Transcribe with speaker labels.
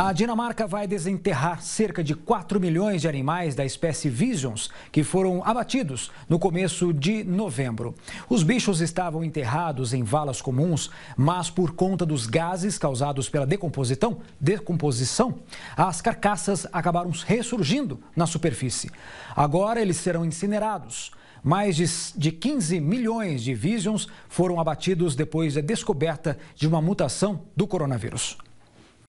Speaker 1: A Dinamarca vai desenterrar cerca de 4 milhões de animais da espécie Visions que foram abatidos no começo de novembro. Os bichos estavam enterrados em valas comuns, mas por conta dos gases causados pela decomposição, decomposição as carcaças acabaram ressurgindo na superfície. Agora eles serão incinerados. Mais de 15 milhões de Visions foram abatidos depois da descoberta de uma mutação do coronavírus.